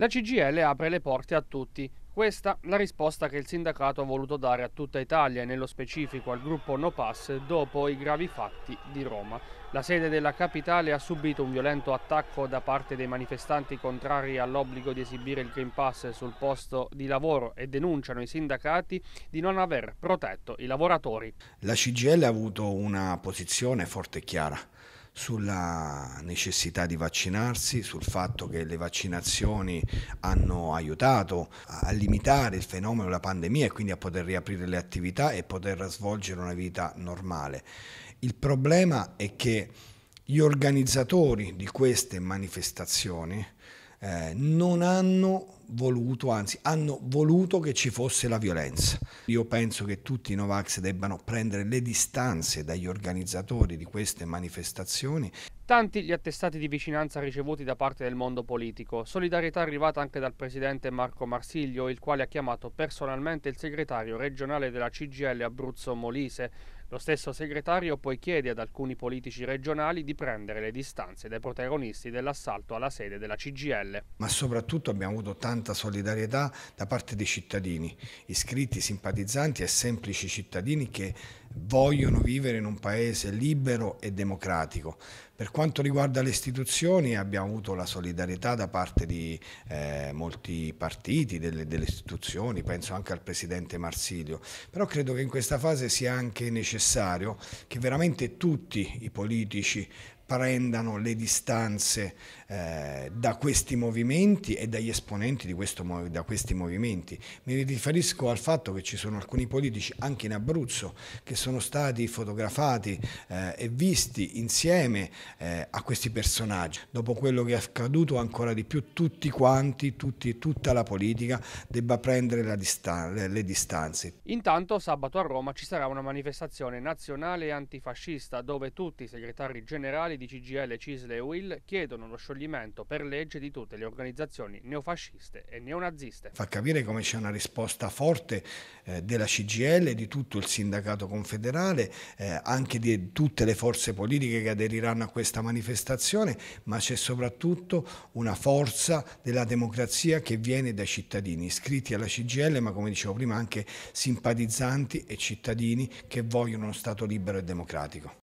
La CGL apre le porte a tutti. Questa la risposta che il sindacato ha voluto dare a tutta Italia e nello specifico al gruppo No Pass dopo i gravi fatti di Roma. La sede della capitale ha subito un violento attacco da parte dei manifestanti contrari all'obbligo di esibire il Green Pass sul posto di lavoro e denunciano i sindacati di non aver protetto i lavoratori. La CGL ha avuto una posizione forte e chiara sulla necessità di vaccinarsi, sul fatto che le vaccinazioni hanno aiutato a limitare il fenomeno della pandemia e quindi a poter riaprire le attività e poter svolgere una vita normale. Il problema è che gli organizzatori di queste manifestazioni eh, non hanno voluto, anzi hanno voluto che ci fosse la violenza. Io penso che tutti i Novax debbano prendere le distanze dagli organizzatori di queste manifestazioni. Tanti gli attestati di vicinanza ricevuti da parte del mondo politico, solidarietà arrivata anche dal presidente Marco Marsiglio, il quale ha chiamato personalmente il segretario regionale della CGL Abruzzo Molise, lo stesso segretario poi chiede ad alcuni politici regionali di prendere le distanze dai protagonisti dell'assalto alla sede della CGL. Ma soprattutto abbiamo avuto tanta solidarietà da parte dei cittadini, iscritti, simpatizzanti e semplici cittadini che vogliono vivere in un paese libero e democratico. Per quanto riguarda le istituzioni abbiamo avuto la solidarietà da parte di eh, molti partiti, delle, delle istituzioni, penso anche al Presidente Marsilio, però credo che in questa fase sia anche necessario necessario che veramente tutti i politici prendano le distanze eh, da questi movimenti e dagli esponenti questo, da questi movimenti. Mi riferisco al fatto che ci sono alcuni politici anche in Abruzzo che sono stati fotografati eh, e visti insieme eh, a questi personaggi. Dopo quello che è accaduto ancora di più tutti quanti, tutti, tutta la politica debba prendere distan le, le distanze. Intanto sabato a Roma ci sarà una manifestazione nazionale antifascista dove tutti i segretari generali di CGL, Cisle e Will chiedono lo scioglimento per legge di tutte le organizzazioni neofasciste e neonaziste. Fa capire come c'è una risposta forte eh, della CGL, di tutto il sindacato confederale, eh, anche di tutte le forze politiche che aderiranno a questa manifestazione, ma c'è soprattutto una forza della democrazia che viene dai cittadini iscritti alla CGL, ma come dicevo prima anche simpatizzanti e cittadini che vogliono uno Stato libero e democratico.